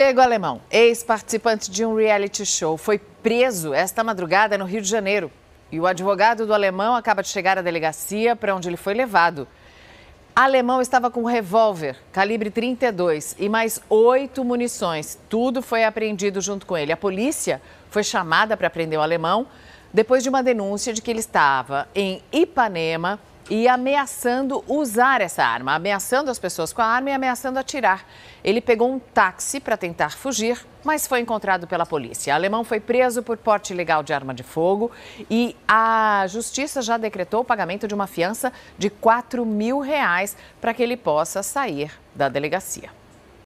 Pego alemão, ex-participante de um reality show, foi preso esta madrugada no Rio de Janeiro. E o advogado do alemão acaba de chegar à delegacia para onde ele foi levado. O alemão estava com um revólver calibre 32 e mais oito munições. Tudo foi apreendido junto com ele. A polícia foi chamada para prender o alemão, depois de uma denúncia de que ele estava em Ipanema e ameaçando usar essa arma, ameaçando as pessoas com a arma e ameaçando atirar. Ele pegou um táxi para tentar fugir, mas foi encontrado pela polícia. O alemão foi preso por porte ilegal de arma de fogo e a justiça já decretou o pagamento de uma fiança de 4 mil reais para que ele possa sair da delegacia.